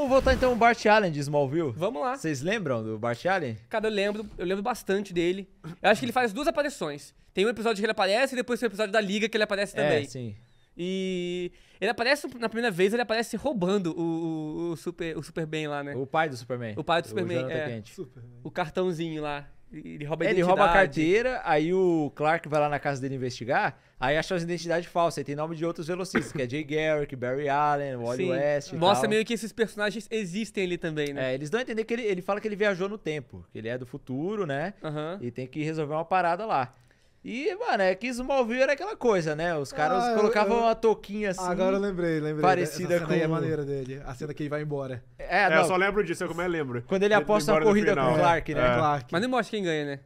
Vamos voltar então ao Bart Allen de Smallville. Vamos lá. Vocês lembram do Bart Allen? Cara, eu lembro, eu lembro bastante dele. Eu acho que ele faz duas aparições. Tem um episódio que ele aparece e depois tem um episódio da Liga que ele aparece é, também. É, sim. E ele aparece, na primeira vez, ele aparece roubando o, o, o Super, o Superman lá, né? O pai do Superman. O pai do Superman, o é. O cartãozinho lá. Ele rouba a Ele rouba a carteira, aí o Clark vai lá na casa dele investigar, aí acha as identidades falsas, aí tem nome de outros velocistas, que é Jay Garrick, Barry Allen, Wally Sim. West. Mostra meio que esses personagens existem ali também, né? É, eles dão a entender que ele, ele fala que ele viajou no tempo, que ele é do futuro, né? Uhum. E tem que resolver uma parada lá. E, mano, é que Smallville era aquela coisa, né? Os caras ah, colocavam eu, eu... uma touquinha assim. Agora eu lembrei, lembrei. Parecida cena com. Aí é maneira dele. A cena que ele vai embora. É, é não. eu só lembro disso, é eu como é lembro. Quando ele, aposta a corrida com o Clark, é, né? É. Clark. Mas não mostra quem ganha, né?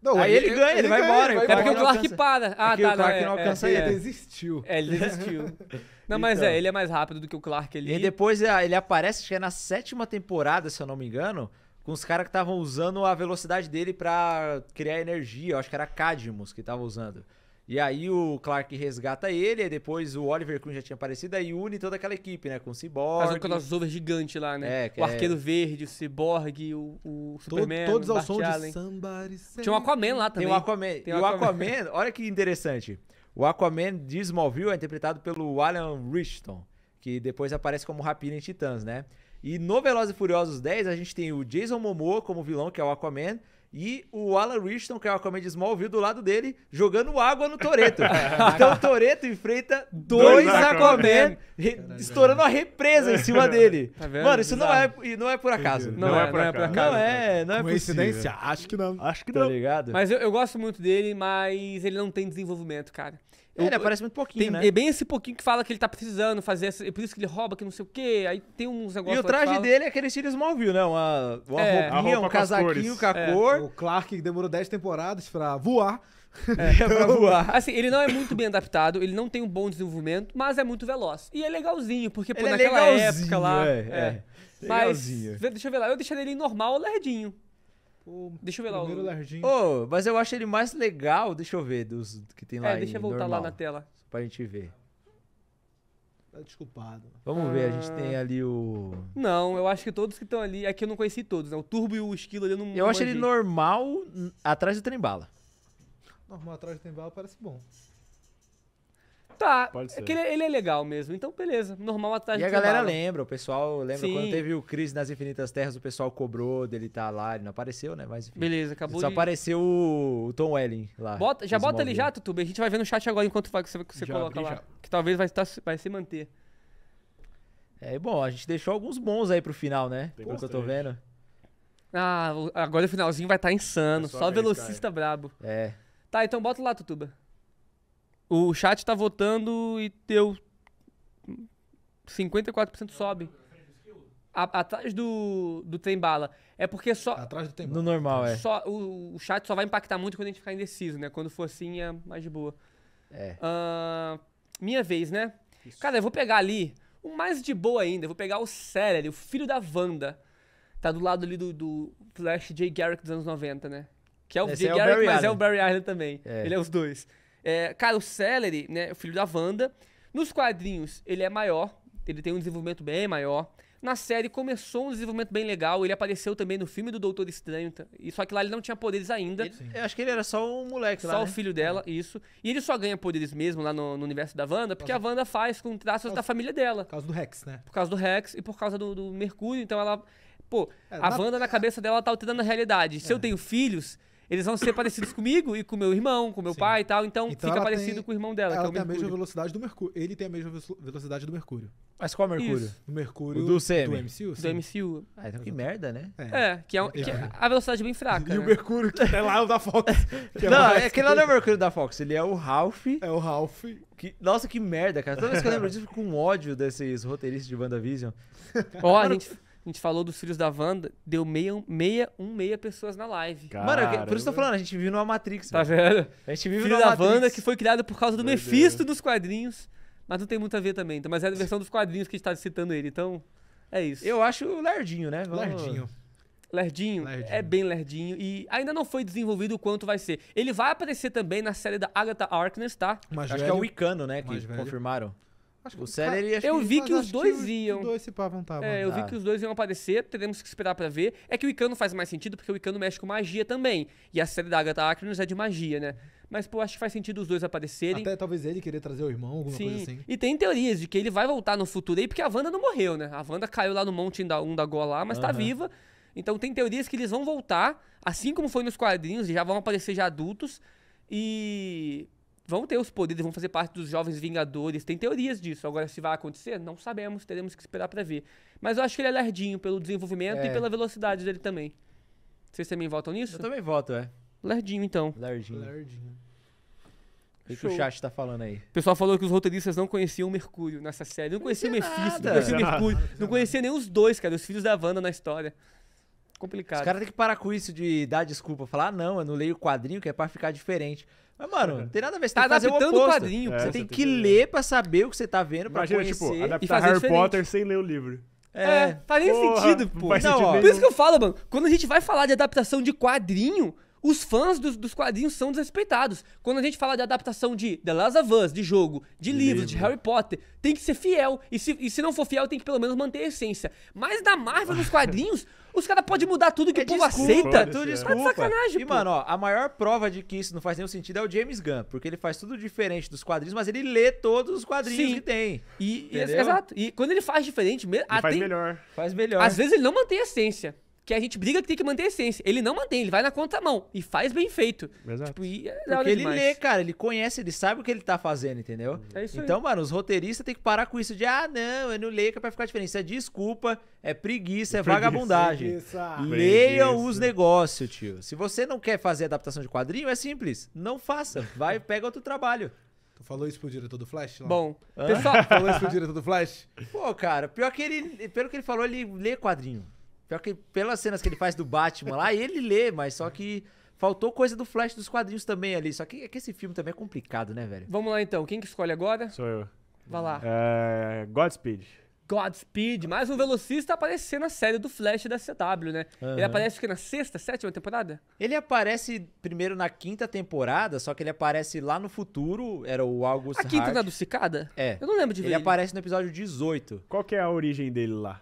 Não, aí ele, ele ganha, ele, ele vai, ganha, embora, vai embora. É porque o Clark para. Ah, tá. O Clark não, é, alcança ele. Ele desistiu. É, ele desistiu. não, mas então. é, ele é mais rápido do que o Clark ali. E depois ele aparece, acho que é na sétima temporada, se eu não me engano com os caras que estavam usando a velocidade dele para criar energia. Eu acho que era Cadmus que estava usando. E aí o Clark resgata ele, e depois o Oliver Queen já tinha aparecido, aí une toda aquela equipe, né? Com o Cyborg. Fazendo aquela crossover gigante lá, né? É, o é. Arqueiro é... Verde, o Cyborg, o, o Superman. To todos ao som de Somebody Tinha o Aquaman lá também. Tem o Aquaman. Tem o Aquaman, Aquaman, olha que interessante. O Aquaman de Smallville é interpretado pelo Alan Richton, que depois aparece como Rapina em Titãs, né? E no Velozes e Furiosos 10, a gente tem o Jason Momoa como vilão, que é o Aquaman, e o Alan Richton, que é o Aquaman de Smallville, do lado dele, jogando água no Toreto. então o Toreto enfrenta dois, dois Aquaman, Aquaman estourando a represa em cima dele. Tá Mano, isso não é, não é por acaso. Não, não é, é, por é acaso. Não é, não é Coincidência? Acho que não. Acho que não. Tá ligado? Mas eu, eu gosto muito dele, mas ele não tem desenvolvimento, cara. É, ele aparece muito pouquinho, tem, né? É bem esse pouquinho que fala que ele tá precisando fazer, isso é por isso que ele rouba, que não sei o quê. Aí tem uns negócios. E o traje dele é aquele estilo Smallville, né? Uma, uma é, roupinha, roupa um casaquinho com a é. cor. O Clark demorou 10 temporadas pra voar. É, pra então, voar. Assim, ele não é muito bem adaptado, ele não tem um bom desenvolvimento, mas é muito veloz. E é legalzinho, porque pô, ele é naquela época lá. É, é. é. Mas, deixa eu ver lá, eu deixaria ele normal ou lerdinho. Pô, deixa eu ver lá o. Oh, mas eu acho ele mais legal, deixa eu ver, dos que tem é, lá. É, deixa eu voltar normal, lá na tela. Pra gente ver. Tá desculpado. Vamos ah... ver, a gente ah. tem ali o. Não, eu acho que todos que estão ali. É que eu não conheci todos, né? O Turbo e o Esquilo ali eu não. Eu não acho ele normal atrás do trem bala. Normal atrás do trem bala parece bom. Tá, Pode é ser. é que ele, é, ele é legal mesmo. Então, beleza, normal a tarde E a galera lembra, o pessoal lembra Sim. quando teve o Crise nas Infinitas Terras, o pessoal cobrou dele estar tá lá, ele não apareceu, né? Mas enfim, Beleza, acabou Só de- apareceu o Tom Welling lá. Bota, já bota ali já, tutuba A gente vai ver no chat agora enquanto vai, que você, que você coloca abri, lá. já. Que talvez vai, tá, vai se manter. É bom, a gente deixou alguns bons aí pro final, né? Tem Pelo que eu tô vendo. Ah, agora o finalzinho vai estar tá insano. É só só velocista brabo. É. Tá, então bota lá, Tutuba. O chat tá votando e teu 54% sobe. A, atrás do, do tem bala. É porque só. Atrás do tem bala. No normal, é. Só, o, o, chat só vai impactar muito quando a gente ficar indeciso, né? Quando for assim é mais de boa. É. Uh, minha vez, né? Isso. Cara, eu vou pegar ali o mais de boa ainda. Eu vou pegar o Celery, o filho da Wanda. Tá do lado ali do, do Flash J Garrick dos anos 90, né? Que é o Esse J. é Garrick, mas é o Barry Allen também. É. Ele é os dois. É, cara, o Celery, né, o filho da Wanda, nos quadrinhos ele é maior, ele tem um desenvolvimento bem maior. Na série começou um desenvolvimento bem legal, ele apareceu também no filme do Doutor Estranho, tá, e só que lá ele não tinha poderes ainda. Ele, eu acho que ele era só um moleque só lá. Só o né? filho dela, isso. E ele só ganha poderes mesmo lá no, no universo da Wanda, porque a Wanda faz com traços causa, da família dela. Por causa do Rex, né? Por causa do Rex e por causa do, do Mercúrio, então ela. Pô, é, a na... Wanda na cabeça dela tá alterando a realidade. Se é. eu tenho filhos, eles vão ser parecidos comigo e com meu irmão, com meu Sim. pai e tal. Então, então fica parecido tem, com o irmão dela, ela que é o Mercúrio. Tem a mesma velocidade do Mercúrio. Ele tem a mesma velocidade do Mercúrio. Mas qual é o Mercúrio? Isso. O Mercúrio o do, CM. do MCU. Sim. Do MCU. Ah, então que merda, né? É, é que é, um, que é, é a velocidade bem fraca. E né? o Mercúrio, que é lá o da Fox. é não, é que lá não é o Mercúrio da Fox, ele é o Ralph. É o Ralph. Que, nossa, que merda, cara. Toda vez que eu lembro disso, eu fico com ódio desses roteiristas de WandaVision. Ó, oh, a gente... A gente falou dos filhos da Wanda, deu meia, meia, um, meia pessoas na live. Caramba. Mano, por isso que eu tô falando, a gente vive numa Matrix. Tá vendo? A gente vive Filho numa da Wanda que foi criado por causa do Meu Mephisto Deus. dos quadrinhos, mas não tem muito a ver também. Então, mas é a versão dos quadrinhos que a gente tá citando ele, então é isso. Eu acho o Lerdinho, né? Vamos... Lerdinho. Lerdinho, lerdinho, é bem lerdinho e ainda não foi desenvolvido o quanto vai ser. Ele vai aparecer também na série da Agatha Harkness, tá? Mas Acho velho, que é o Wicano, né? Que confirmaram o Seller e é, Eu vi que os dois iam. eu vi que os dois iam aparecer, teremos que esperar pra ver. É que o Icano faz mais sentido, porque o Icano mexe com magia também. E a série da Agatha Akronis é de magia, né? Mas, pô, acho que faz sentido os dois aparecerem. Até talvez ele querer trazer o irmão, alguma Sim. coisa assim. E tem teorias de que ele vai voltar no futuro aí, porque a Wanda não morreu, né? A Wanda caiu lá no Monte da Undagó lá, mas uhum. tá viva. Então tem teorias que eles vão voltar, assim como foi nos quadrinhos, e já vão aparecer já adultos. E vão ter os poderes, vão fazer parte dos Jovens Vingadores. Tem teorias disso. Agora, se vai acontecer, não sabemos. Teremos que esperar para ver. Mas eu acho que ele é lerdinho pelo desenvolvimento é. e pela velocidade dele também. Vocês também votam nisso? Eu também voto, é. Lerdinho, então. Lerdinho. Lerdinho. O que o chat tá falando aí? O pessoal falou que os roteiristas não conheciam o Mercúrio nessa série. Não conhecia o Mephisto, não conhecia o Mercúrio. Não conhecia nem os dois, cara, os filhos da Wanda na história complicado. Os caras têm que parar com isso de dar desculpa, falar, ah, não, eu não leio o quadrinho, que é pra ficar diferente. Mas, mano, não tem nada a ver. Você tá adaptando o, o, quadrinho. É, você, tem, tem que, que ler pra saber o que você tá vendo, pra Imagina, tipo, conhecer tipo, adaptar e fazer Harry diferente. Potter sem ler o livro. É, é tá nem porra, sentido, pô. Não, sentido ó, por isso que eu falo, mano, quando a gente vai falar de adaptação de quadrinho, os fãs dos, dos, quadrinhos são desrespeitados. Quando a gente fala de adaptação de The Last of Us, de jogo, de livros, livro. de Harry Potter, tem que ser fiel. E se, e se não for fiel, tem que pelo menos manter a essência. Mas da Marvel nos quadrinhos, os caras podem mudar tudo que é o povo aceita. É tudo tá desculpa. Tá sacanagem, e, pô. mano, ó, a maior prova de que isso não faz nenhum sentido é o James Gunn, porque ele faz tudo diferente dos quadrinhos, mas ele lê todos os quadrinhos Sim. que tem. E, e, é exato. E quando ele faz diferente, ele até, faz melhor. Faz melhor. Às vezes ele não mantém a essência que a gente briga que tem que manter a essência. Ele não mantém, ele vai na contramão e faz bem feito. Exato. Tipo, e é Porque ele lê, cara, ele conhece, ele sabe o que ele tá fazendo, entendeu? Uhum. É isso então, aí. mano, os roteiristas têm que parar com isso de, ah, não, eu não leio que é pra ficar diferente. Isso é desculpa, é preguiça, é preguiça, vagabundagem. Preguiça. Leiam preguiça. os negócios, tio. Se você não quer fazer adaptação de quadrinho, é simples. Não faça. Vai, pega outro trabalho falou isso pro diretor do Flash? Bom, pessoal. falou isso pro diretor do Flash? Pô, cara, pior que ele. Pelo que ele falou, ele lê quadrinho. Pior que pelas cenas que ele faz do Batman lá, ele lê, mas só que faltou coisa do Flash dos quadrinhos também ali. Só que, é que esse filme também é complicado, né, velho? Vamos lá então. Quem que escolhe agora? Sou eu. Vai lá. É, Godspeed. Godspeed, mais um velocista aparecendo na série do Flash da CW, né? Uhum. Ele aparece que na sexta, sétima temporada? Ele aparece primeiro na quinta temporada, só que ele aparece lá no futuro, era o August A quinta Hart. da tá do Cicada? É. Eu não lembro de ver ele. ele. aparece no episódio 18. Qual que é a origem dele lá?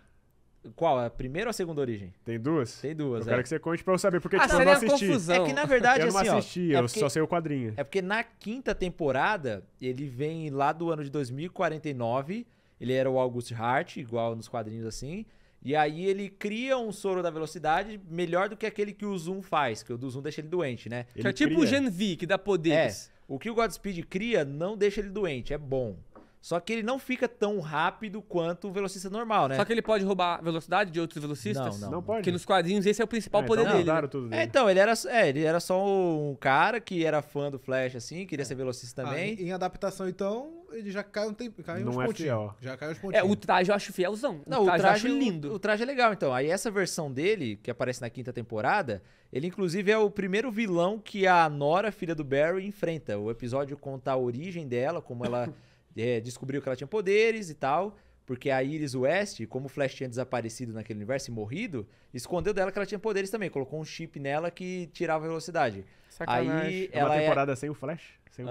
Qual? A primeira ou a segunda origem? Tem duas? Tem duas, eu é. quero que você conte pra eu saber, porque ah, tipo, eu não é assisti. Confusão. É que na verdade, eu não assim, assisti, ó, é porque, eu só sei o quadrinho. É porque na quinta temporada, ele vem lá do ano de 2049, ele era o August Hart, igual nos quadrinhos assim, e aí ele cria um soro da velocidade melhor do que aquele que o Zoom faz, que o do Zoom deixa ele doente, né? Ele que é tipo cria. o Gen V, que dá poderes. É, o que o Godspeed cria não deixa ele doente, é bom. Só que ele não fica tão rápido quanto o velocista normal, né? Só que ele pode roubar velocidade de outros velocistas? Não, não. não pode. Porque nos quadrinhos esse é o principal ah, poder então dele. Né? Tudo dele. É, então, ele era, é, ele era só um cara que era fã do Flash, assim, queria é. ser velocista ah, também. Ah, em, em adaptação, então, ele já caiu, tem, caiu não uns é pontinhos. Fiel. Já caiu uns pontinhos. É, o traje eu acho fielzão. O não, traje o traje eu acho lindo. O, o traje é legal, então. Aí essa versão dele, que aparece na quinta temporada, ele inclusive é o primeiro vilão que a Nora, filha do Barry, enfrenta. O episódio conta a origem dela, como ela... é, descobriu que ela tinha poderes e tal. Porque a Iris West, como o Flash tinha desaparecido naquele universo e morrido, escondeu dela que ela tinha poderes também. Colocou um chip nela que tirava velocidade. Sacanagem. Aí é uma é temporada é... sem o Flash? Sem o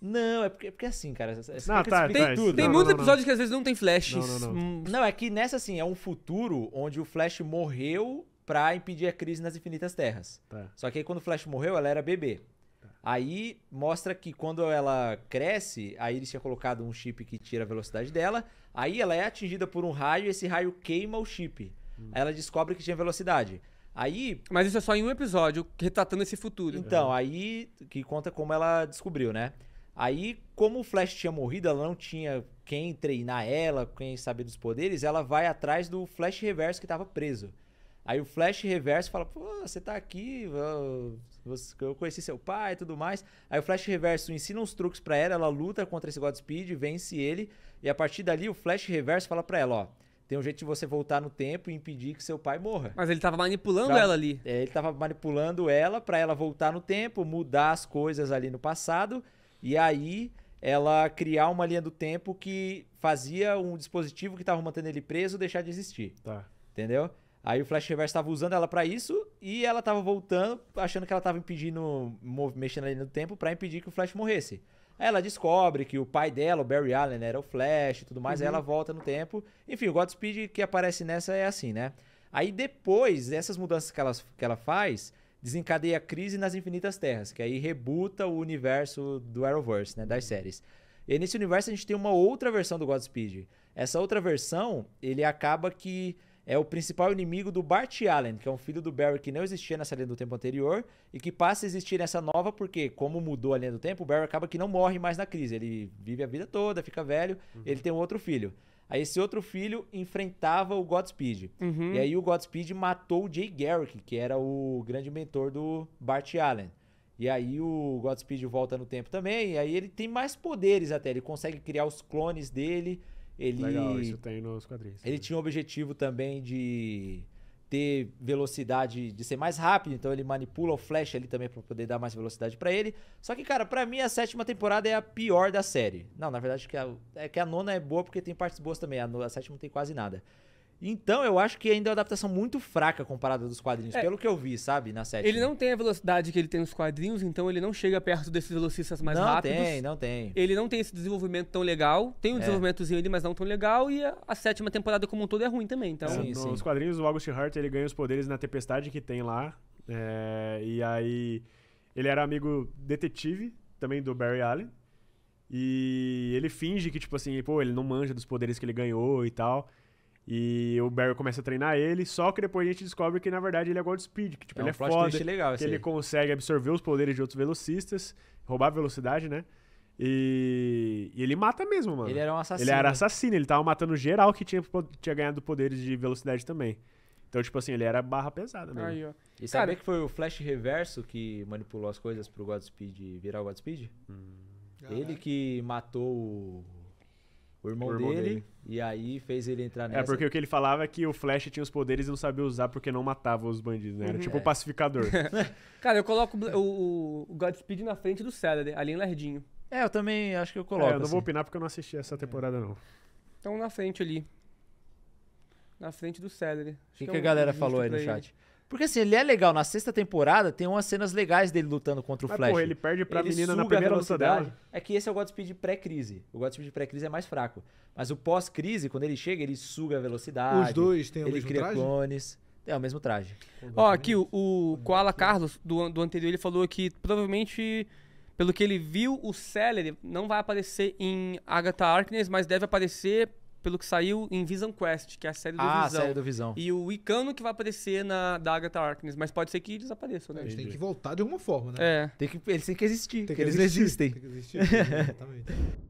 Não, é porque, é porque é assim, cara. não, tá, tem, tá, tudo. tem não, muitos não, episódios que às vezes não tem Flash Não, não hum. não, é que nessa, assim, é um futuro onde o Flash morreu pra impedir a crise nas Infinitas Terras. Tá. Só que aí, quando o Flash morreu, ela era bebê. Aí mostra que quando ela cresce, aí eles tinha colocado um chip que tira a velocidade dela. Aí ela é atingida por um raio e esse raio queima o chip. Hum. Aí ela descobre que tinha velocidade. Aí. Mas isso é só em um episódio, retratando esse futuro. Então, uhum. aí que conta como ela descobriu, né? Aí, como o Flash tinha morrido, ela não tinha quem treinar ela, quem saber dos poderes, ela vai atrás do Flash Reverso que estava preso. Aí o flash reverso fala, pô, você tá aqui, eu conheci seu pai e tudo mais. Aí o flash reverso ensina uns truques para ela, ela luta contra esse Godspeed, vence ele. E a partir dali o flash reverso fala para ela, ó, tem um jeito de você voltar no tempo e impedir que seu pai morra. Mas ele tava manipulando pra... ela ali. É, ele tava manipulando ela para ela voltar no tempo, mudar as coisas ali no passado. E aí ela criar uma linha do tempo que fazia um dispositivo que estava mantendo ele preso deixar de existir. Tá. Entendeu? Aí o Flash Reverso estava usando ela para isso e ela estava voltando, achando que ela estava impedindo, mexendo ali no tempo para impedir que o Flash morresse. Aí ela descobre que o pai dela, o Barry Allen, era o Flash e tudo mais, uhum. aí ela volta no tempo. Enfim, o Godspeed que aparece nessa é assim, né? Aí depois, essas mudanças que ela, que ela faz, desencadeia a crise nas infinitas terras, que aí rebuta o universo do Arrowverse, né, das séries. E nesse universo a gente tem uma outra versão do Godspeed. Essa outra versão, ele acaba que é o principal inimigo do Bart Allen, que é um filho do Barry que não existia nessa linha do tempo anterior e que passa a existir nessa nova porque, como mudou a linha do tempo, o Barry acaba que não morre mais na crise. Ele vive a vida toda, fica velho, uhum. ele tem um outro filho. Aí esse outro filho enfrentava o Godspeed. Uhum. E aí o Godspeed matou o Jay Garrick, que era o grande mentor do Bart Allen. E aí o Godspeed volta no tempo também, e aí ele tem mais poderes até, ele consegue criar os clones dele ele, Legal, isso tem nos Ele né? tinha o objetivo também de ter velocidade, de ser mais rápido, então ele manipula o flash ali também para poder dar mais velocidade para ele. Só que, cara, para mim a sétima temporada é a pior da série. Não, na verdade é que a, é que a nona é boa porque tem partes boas também, a, a sétima não tem quase nada. Então, eu acho que ainda é uma adaptação muito fraca comparada dos quadrinhos, é. pelo que eu vi, sabe, na série. Ele não tem a velocidade que ele tem nos quadrinhos, então ele não chega perto desses velocistas mais não rápidos. Não tem, não tem. Ele não tem esse desenvolvimento tão legal. Tem um é. desenvolvimentozinho ali, mas não tão legal. E a, a, sétima temporada como um todo é ruim também, então... É, sim. Nos quadrinhos, o August Hart, ele ganha os poderes na tempestade que tem lá. É, e aí, ele era amigo detetive também do Barry Allen. E ele finge que, tipo assim, pô, ele não manja dos poderes que ele ganhou e tal... E o Barry começa a treinar ele, só que depois a gente descobre que, na verdade, ele é Godspeed, que tipo, é um ele é foda, legal, que ele aí. consegue absorver os poderes de outros velocistas, roubar velocidade, né? E... e, ele mata mesmo, mano. Ele era um assassino. Ele era assassino, ele tava matando geral que tinha, tinha ganhado poderes de velocidade também. Então, tipo assim, ele era barra pesada mesmo. Aí, ó. E sabe Cara, que foi o Flash Reverso que manipulou as coisas pro Godspeed virar o Godspeed? Hum. Ele que matou o o irmão, o irmão dele, dele, E aí fez ele entrar é, nessa. É, porque o que ele falava é que o Flash tinha os poderes e não sabia usar porque não matava os bandidos, né? Era uhum, tipo é. um pacificador. Cara, eu coloco o, o, Godspeed na frente do Saturday, né? ali em Lerdinho. É, eu também acho que eu coloco. É, eu não assim. vou opinar porque eu não assisti essa temporada, não. Então na frente ali. Na frente do Saturday. O que, que, é que é um a galera falou aí no chat? Ele. Porque assim, ele é legal. Na sexta temporada tem umas cenas legais dele lutando contra o Mas, Flash. Pô, ele perde pra ele menina na primeira luta dela. É que esse é o Godspeed pré-crise. O Godspeed pré-crise é mais fraco. Mas o pós-crise, quando ele chega, ele suga a velocidade. Os dois têm o Ele cria traje? clones. É o mesmo traje. Ó, oh, aqui o, o Koala Carlos, do, do anterior, ele falou que provavelmente, pelo que ele viu, o Celery não vai aparecer em Agatha Harkness, mas deve aparecer pelo que saiu em Vision Quest, que é a série do ah, Visão. Ah, série do Visão. E o Icano que vai aparecer na da Agatha Harkness, mas pode ser que eles apareçam, né? Eles têm que voltar de alguma forma, né? É. Tem que, eles têm que existir. Tem que eles existir. existem. Tem que existir, exatamente.